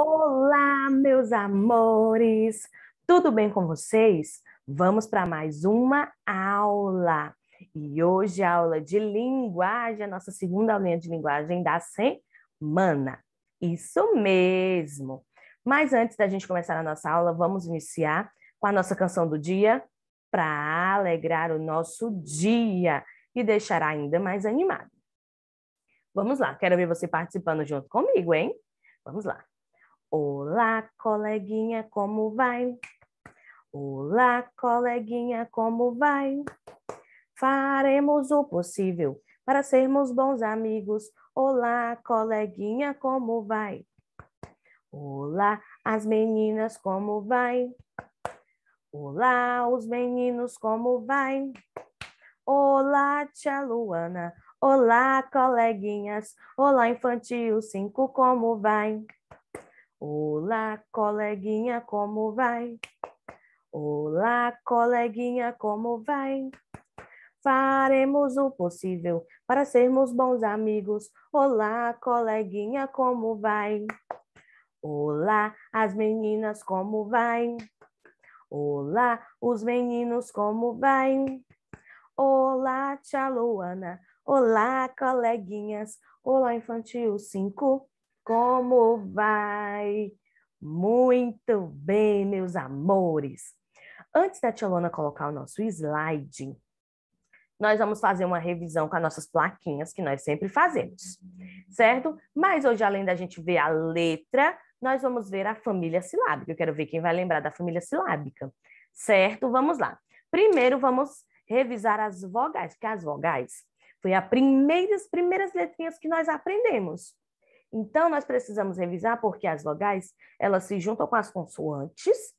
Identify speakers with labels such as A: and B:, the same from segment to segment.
A: Olá, meus amores! Tudo bem com vocês? Vamos para mais uma aula. E hoje a aula de linguagem, a nossa segunda aulinha de linguagem da semana. Isso mesmo! Mas antes da gente começar a nossa aula, vamos iniciar com a nossa canção do dia para alegrar o nosso dia e deixar ainda mais animado. Vamos lá, quero ver você participando junto comigo, hein? Vamos lá. Olá, coleguinha, como vai? Olá, coleguinha, como vai? Faremos o possível para sermos bons amigos. Olá, coleguinha, como vai? Olá, as meninas, como vai? Olá, os meninos, como vai? Olá, tia Luana. Olá, coleguinhas. Olá, infantil 5, como vai? Olá, coleguinha, como vai? Olá, coleguinha, como vai? Faremos o possível para sermos bons amigos. Olá, coleguinha, como vai? Olá, as meninas, como vai? Olá, os meninos, como vai? Olá, tia Luana. Olá, coleguinhas. Olá, infantil 5 como vai? Muito bem, meus amores. Antes da tia Lona colocar o nosso slide, nós vamos fazer uma revisão com as nossas plaquinhas que nós sempre fazemos, certo? Mas hoje, além da gente ver a letra, nós vamos ver a família silábica. Eu quero ver quem vai lembrar da família silábica, certo? Vamos lá. Primeiro, vamos revisar as vogais, porque as vogais foi as primeiras, primeiras letrinhas que nós aprendemos, então, nós precisamos revisar porque as vogais, elas se juntam com as consoantes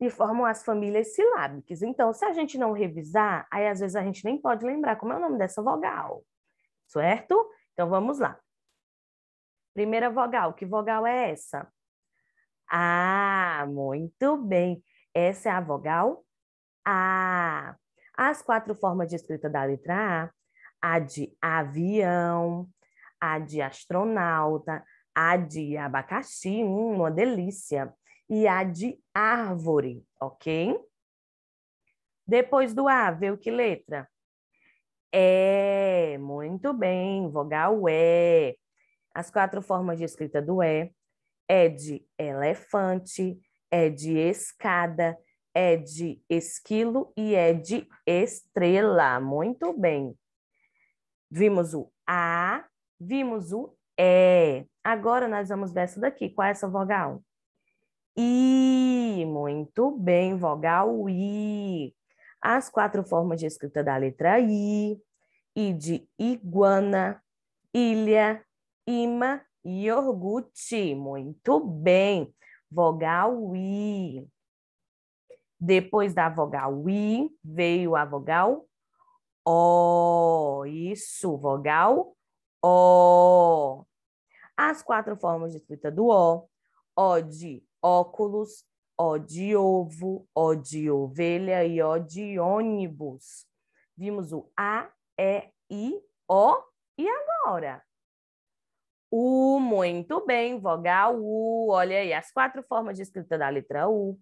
A: e formam as famílias silábicas. Então, se a gente não revisar, aí às vezes a gente nem pode lembrar como é o nome dessa vogal, certo? Então, vamos lá. Primeira vogal, que vogal é essa? Ah, muito bem. Essa é a vogal A. As quatro formas de escrita da letra A, a de avião, há de astronauta, há de abacaxi, hum, uma delícia, e há de árvore, ok? Depois do A, veio que letra? É, muito bem, vogal E. As quatro formas de escrita do E é de elefante, é de escada, é de esquilo e é de estrela. Muito bem. Vimos o A, Vimos o é. Agora nós vamos ver essa daqui. Qual é essa vogal? I. Muito bem, vogal I. As quatro formas de escrita da letra I. I de iguana, ilha, ima e iogurte. Muito bem, vogal I. Depois da vogal I, veio a vogal O. Isso, vogal o. As quatro formas de escrita do O: O de óculos, O de ovo, O de ovelha e O de ônibus. Vimos o A, E, I, O e agora. U, muito bem, vogal U. Olha aí, as quatro formas de escrita da letra U: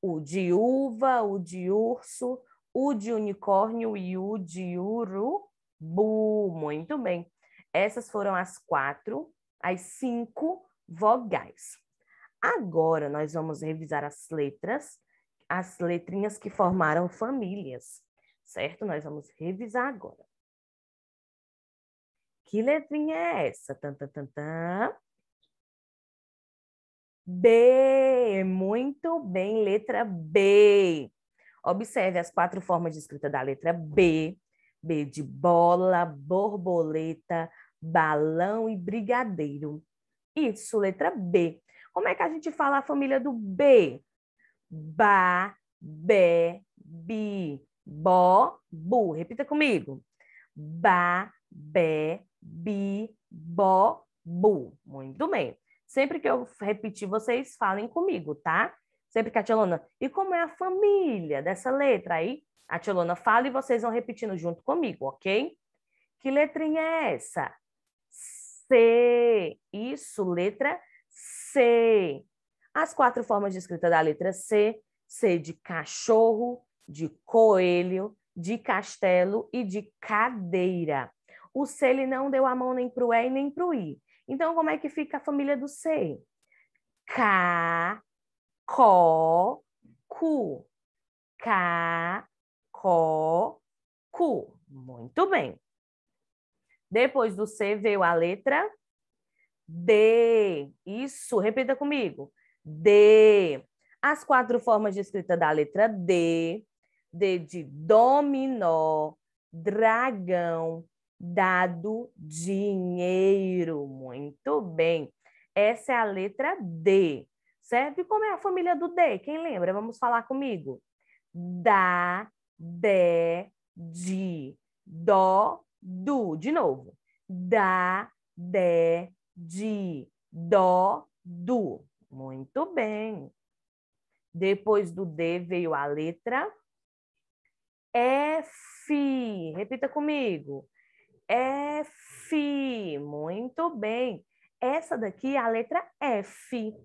A: o de uva, o de urso, o de unicórnio e o de urubu. Muito bem. Essas foram as quatro, as cinco vogais. Agora nós vamos revisar as letras, as letrinhas que formaram famílias, certo? Nós vamos revisar agora. Que letrinha é essa? Tan, tan, tan, tan. B, muito bem, letra B. Observe as quatro formas de escrita da letra B, B de bola, borboleta, balão e brigadeiro. Isso, letra B. Como é que a gente fala a família do B? Ba, be, bi, bo, bu. Repita comigo. Ba, be, bi, bo, bu. Muito bem. Sempre que eu repetir, vocês falem comigo, tá? Sempre que a tia Lona, e como é a família dessa letra aí? A tia Lona fala e vocês vão repetindo junto comigo, ok? Que letrinha é essa? C. Isso, letra C. As quatro formas de escrita da letra C: C de cachorro, de coelho, de castelo e de cadeira. O C ele não deu a mão nem para o E nem para o I. Então, como é que fica a família do C? K, co, cu. K, Roku. Muito bem. Depois do C veio a letra D. Isso, repita comigo. D. As quatro formas de escrita da letra D. D de dominó, dragão, dado, dinheiro. Muito bem. Essa é a letra D, certo? E como é a família do D? Quem lembra? Vamos falar comigo. Da, de, de, dó, du. De novo. Da, de, de, dó, du. Muito bem. Depois do D veio a letra F. Repita comigo. F. Muito bem. Essa daqui é a letra F.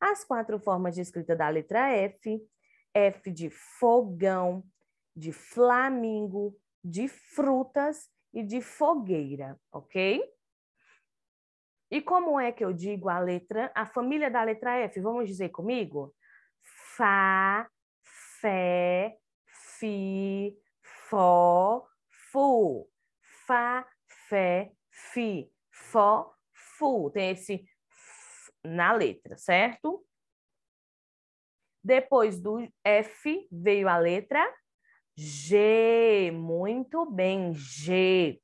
A: As quatro formas de escrita da letra F: F de fogão, de flamingo, de frutas e de fogueira, ok? E como é que eu digo a letra, a família da letra F? Vamos dizer comigo? Fá, fé, fi, fó, fu. Fá, fé, fi, fó, fu. Tem esse f na letra, certo? Depois do F veio a letra G. Muito bem, G.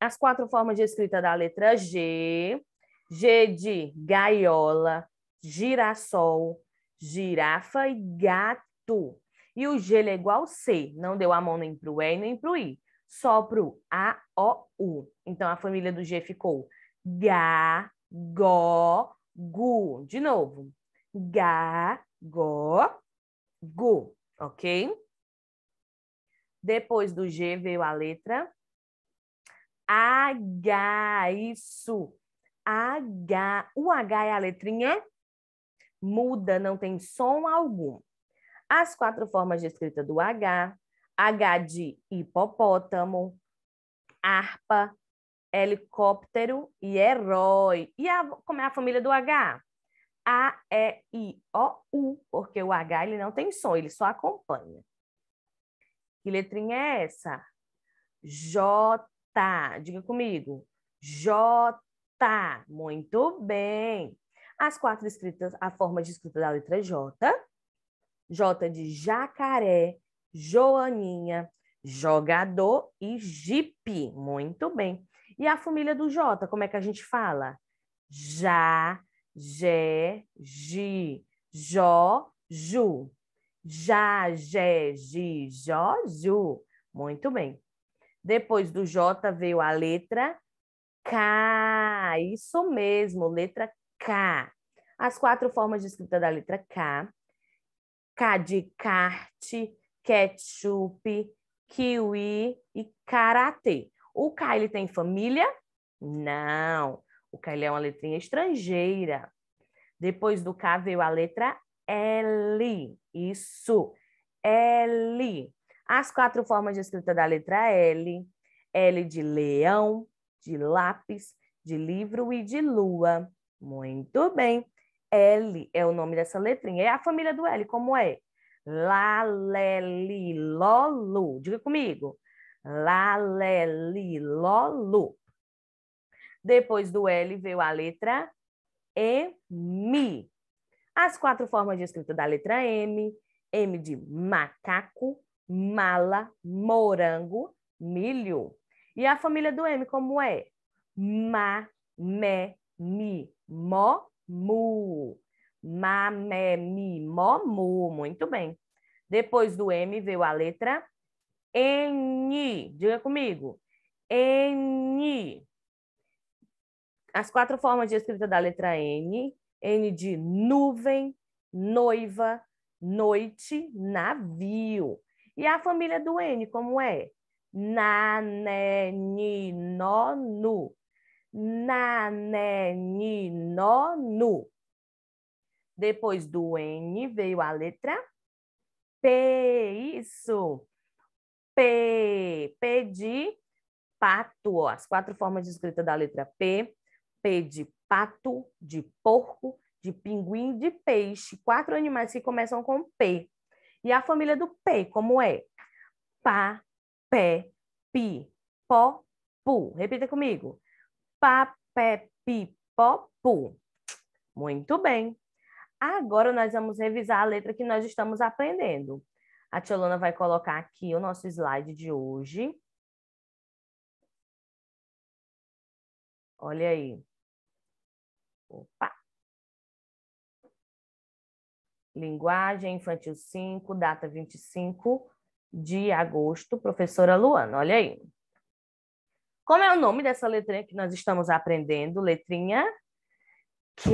A: As quatro formas de escrita da letra G. G de gaiola, girassol, girafa e gato. E o G é igual C. Não deu a mão nem para o E nem para o I. Só para o A, O, U. Então, a família do G ficou ga, go, gu. De novo. Ga, go, gu. Ok? Depois do G veio a letra H. Isso. H. O H é a letrinha muda, não tem som algum. As quatro formas de escrita do H: H de hipopótamo, harpa, helicóptero e herói. E a, como é a família do H? A, E, I, O, U, porque o H ele não tem som, ele só acompanha. Que letrinha é essa? J. Diga comigo. J. Muito bem. As quatro escritas, a forma de escrita da letra J. J de jacaré, Joaninha, jogador e jipe. Muito bem. E a família do J, como é que a gente fala? Já, Jé, Ji, Jó, Ju. Já, G Gi, Jó, Ju. Muito bem. Depois do J veio a letra K. Isso mesmo, letra K. As quatro formas de escrita da letra K. K de kart, ketchup, kiwi e karatê. O K ele tem família? Não. O K ele é uma letrinha estrangeira. Depois do K veio a letra L. Isso. L. As quatro formas de escrita da letra L. L de leão, de lápis, de livro e de lua. Muito bem. L é o nome dessa letrinha. É a família do L, como é? laleli Lalelilolu. Diga comigo. laleli Lalelilolu. Depois do L veio a letra M as quatro formas de escrita da letra M: M de macaco, mala, morango, milho. E a família do M como é? Ma, me, mi, mo, mu. Ma, me, mi, mo, mu. Muito bem. Depois do M veio a letra N. Diga comigo. N. As quatro formas de escrita da letra N N de nuvem, noiva, noite, navio. E a família do N, como é? Na, né, ni, no, nu. Na, né, ni, no, nu. Depois do N veio a letra P, isso. P, P de pato, ó, as quatro formas de escrita da letra P. P de pato, de porco, de pinguim, de peixe. Quatro animais que começam com P. E a família do P, como é? Pá, pé, pi, pó, pu. Repita comigo. Pá, pé, pi, pó, pu. Muito bem. Agora nós vamos revisar a letra que nós estamos aprendendo. A tia Lona vai colocar aqui o nosso slide de hoje. Olha aí. Opa! Linguagem Infantil 5, data 25 de agosto, professora Luana, olha aí. Como é o nome dessa letrinha que nós estamos aprendendo? Letrinha Q,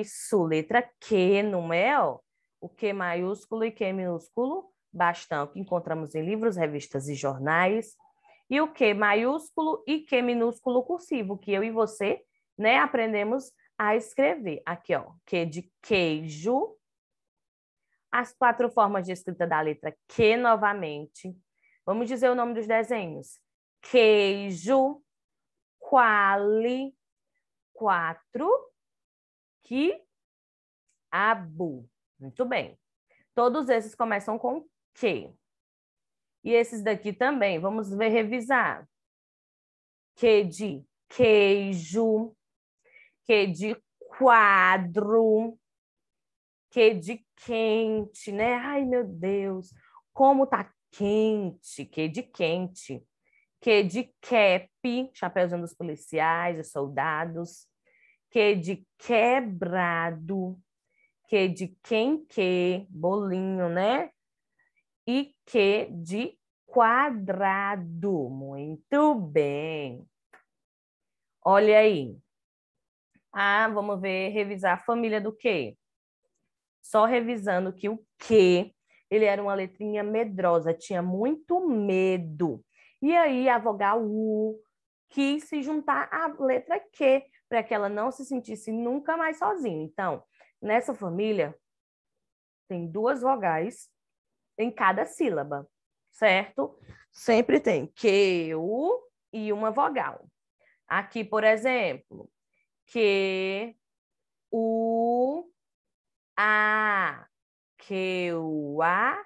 A: isso, letra Q no mel. É, o Q maiúsculo e Q minúsculo bastão que encontramos em livros, revistas e jornais. E o Q maiúsculo e Q minúsculo cursivo, que eu e você né? Aprendemos a escrever. Aqui, ó, que de queijo. As quatro formas de escrita da letra que novamente. Vamos dizer o nome dos desenhos. Queijo, quali, quatro, que, abu. Muito bem. Todos esses começam com que. E esses daqui também. Vamos ver, revisar. Que de queijo, que de quadro, que de quente, né? Ai, meu Deus, como tá quente, que de quente, que de cap, chapéuzinho dos policiais, e soldados, que de quebrado, que de quem que, bolinho, né? E que de quadrado. Muito bem. Olha aí. Ah, vamos ver, revisar família do quê? Só revisando que o quê, ele era uma letrinha medrosa, tinha muito medo. E aí a vogal U quis se juntar à letra Q, para que ela não se sentisse nunca mais sozinha. Então, nessa família, tem duas vogais em cada sílaba, certo? Sempre tem Q, U e uma vogal. Aqui, por exemplo, que, o, a, que, o, a,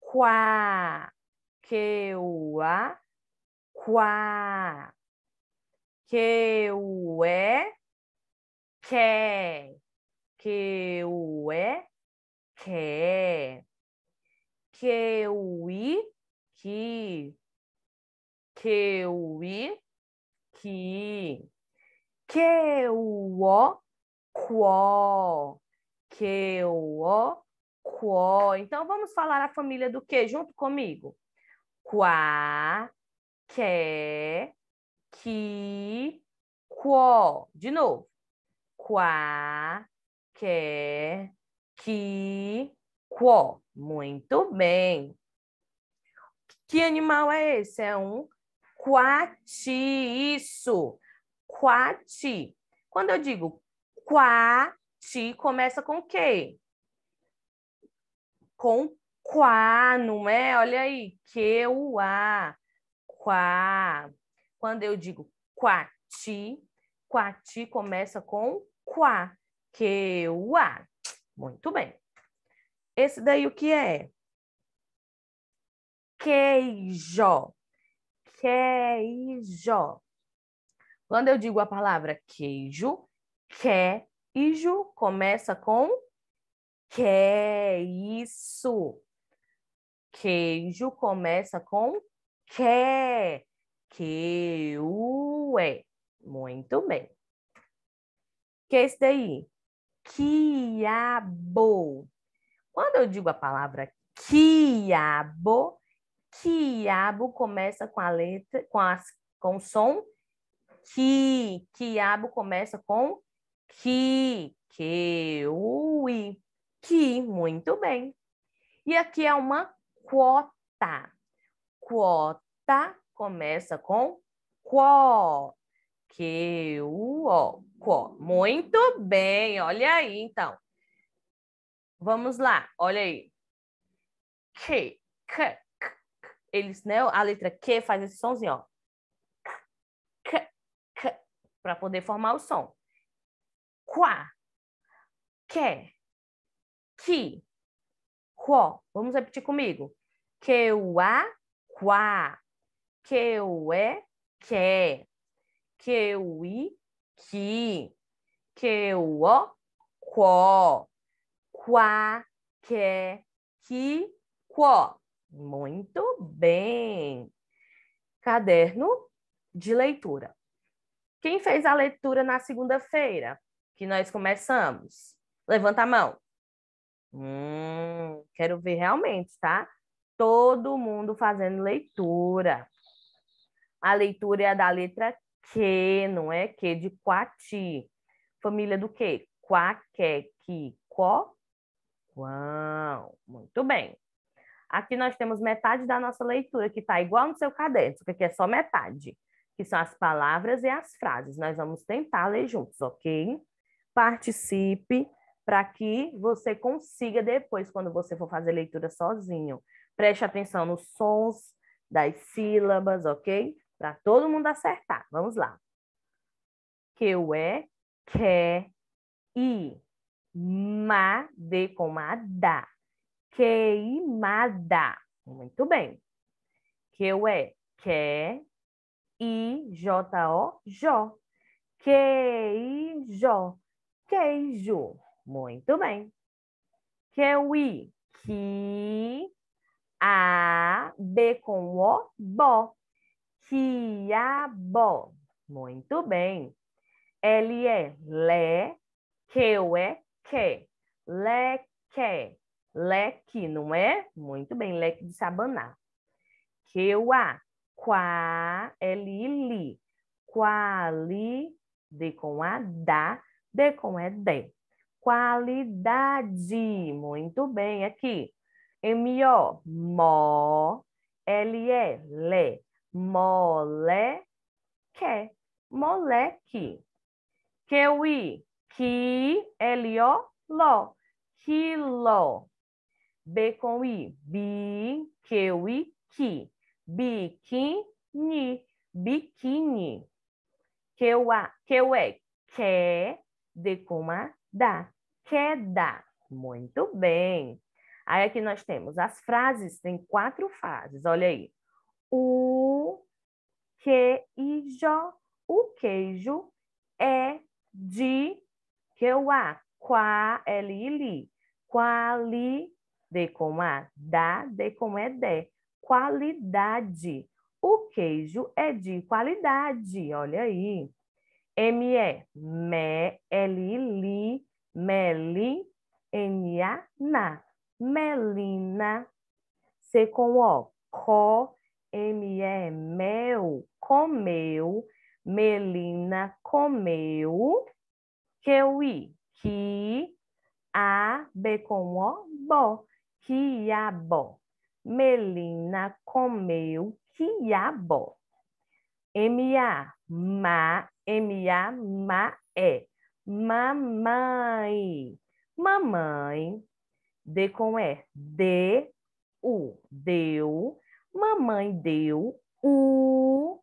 A: qua, que, o, a, qua, que, o, é, que, que, o, é, que, que, o, i, que, que, o, i, que, que o quo, que o quo. Então vamos falar a família do que junto comigo? Qua, que, que, quo. De novo. Qua, que, que, quo. Muito bem. Que animal é esse? É um quati? isso quati. Quando eu digo quati, começa com o quê? Com qua, não é? Olha aí, que o a, quá. Quando eu digo quati, quati começa com quá, que o a. Muito bem. Esse daí o que é? Queijo. Queijo. Quando eu digo a palavra queijo, queijo começa com que isso. Queijo começa com que, que u é. Muito bem. Que é isso daí? Quiabo. Quando eu digo a palavra quiabo, quiabo começa com a letra, com, as, com o som que, quiabo começa com que, que ui, que, muito bem. E aqui é uma quota. Quota começa com quó, que, uo, quo. Muito bem, olha aí então. Vamos lá, olha aí. Que, que, que. Eles, né, a letra Q faz esse somzinho, ó para poder formar o som. Quá, que, que, quó. Vamos repetir comigo. Que o a, quá. Que o é, que. Que o i, que. Que o o, quó. Quá, que, que, quó. Muito bem. Caderno de leitura. Quem fez a leitura na segunda-feira, que nós começamos? Levanta a mão. Hum, quero ver realmente, tá? Todo mundo fazendo leitura. A leitura é a da letra Q, não é? Q de Quati. Família do quê? que, Quó? Quão. Muito bem. Aqui nós temos metade da nossa leitura, que está igual no seu caderno, porque aqui é só metade que são as palavras e as frases. Nós vamos tentar ler juntos, ok? Participe para que você consiga depois, quando você for fazer leitura sozinho, preste atenção nos sons das sílabas, ok? Para todo mundo acertar. Vamos lá. Que o é, quer, i, ma, de com a da. Queimada. Muito bem. Que o é, quer, I J-O-J. Queijo. Queijo. Muito bem. Que i que A. B com O. Bo. Quiabo. Muito bem. Ele é le. o é que. Leque. Leque, não é? Muito bem. Leque de sabaná. Que a qua, L-I-Li. Quali, D com A, da, D com é de. Qualidade, muito bem, aqui. M-O, mo, L-E, le. Moleque, moleque. i ki, L-O, lo. Quilo. B com I, bi, que-u-i, ki biquíni, biquíni. Que o a, que o é que de coma da, queda. Muito bem. Aí aqui nós temos as frases, tem quatro frases, olha aí. O queijo, o queijo é de que o a, qua, li, li. Quali, de como a, da, de como é de qualidade. O queijo é de qualidade, olha aí. É M-E, me, L-I, meli, N-A, na, melina. C com O, co, M-E, mel, comeu, melina, comeu. i, que, a, B com O, bo, quiabo Melina comeu quiabo. M-A, ma, M-A, ma, é. Mamãe. Mamãe. D com E. D, U. Deu. Mamãe deu. U.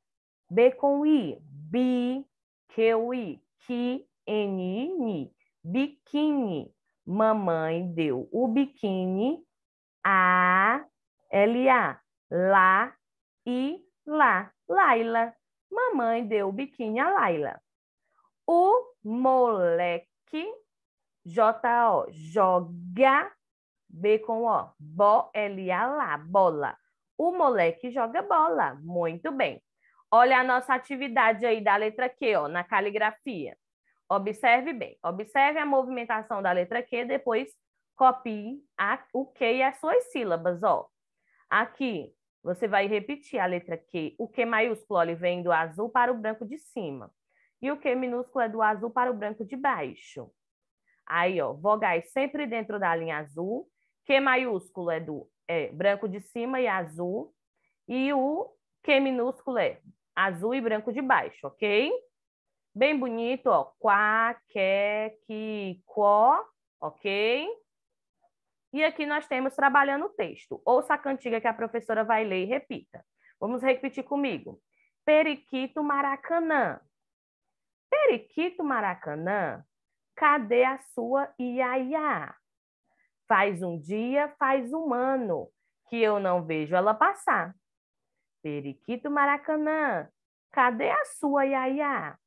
A: B com I. Bi. Q, I. Ki, N, I, Biquíni. Mamãe deu o biquíni a L-A. Lá e lá. Laila. Mamãe deu o biquíni a Laila. O moleque, J-O, joga, B com O, B-O-L-A, lá, bola. O moleque joga bola. Muito bem. Olha a nossa atividade aí da letra Q, ó, na caligrafia. Observe bem. Observe a movimentação da letra Q, depois copie a, o Q e as suas sílabas, ó. Aqui, você vai repetir a letra Q. O Q maiúsculo olha, vem do azul para o branco de cima. E o Q minúsculo é do azul para o branco de baixo. Aí, ó, vogais é sempre dentro da linha azul. Q maiúsculo é do é, branco de cima e azul. E o Q minúsculo é azul e branco de baixo, ok? Bem bonito, ó. Quá, que, qui, quó, ok? E aqui nós temos trabalhando o texto. Ouça a cantiga que a professora vai ler e repita. Vamos repetir comigo. Periquito Maracanã. Periquito Maracanã, cadê a sua iaiá? Faz um dia, faz um ano que eu não vejo ela passar. Periquito Maracanã, cadê a sua iaiá?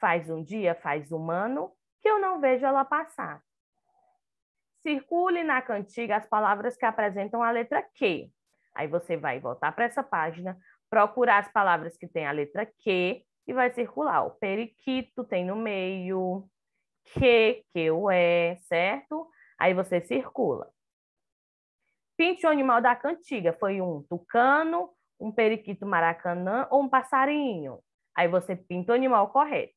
A: Faz um dia, faz um ano que eu não vejo ela passar. Circule na cantiga as palavras que apresentam a letra Q. Aí você vai voltar para essa página, procurar as palavras que têm a letra Q e vai circular. O periquito tem no meio, que, que o é, certo? Aí você circula. Pinte o animal da cantiga. Foi um tucano, um periquito maracanã ou um passarinho. Aí você pinta o animal correto.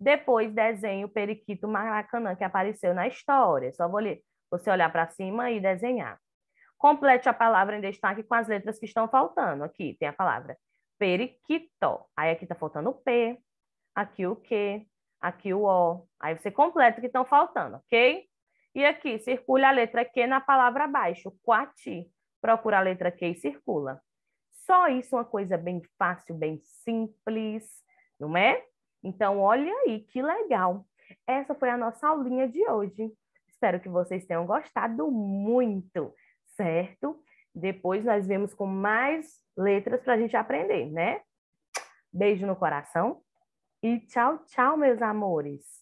A: Depois desenhe o periquito maracanã que apareceu na história. Só vou ler. Você olhar para cima e desenhar. Complete a palavra em destaque com as letras que estão faltando. Aqui tem a palavra periquito. Aí aqui está faltando o P, aqui o Q, aqui o O. Aí você completa o que estão faltando, ok? E aqui, circula a letra Q na palavra abaixo, quati. Procura a letra Q e circula. Só isso, é uma coisa bem fácil, bem simples, não é? Então, olha aí, que legal. Essa foi a nossa aulinha de hoje. Espero que vocês tenham gostado muito, certo? Depois nós vemos com mais letras para a gente aprender, né? Beijo no coração e tchau, tchau, meus amores!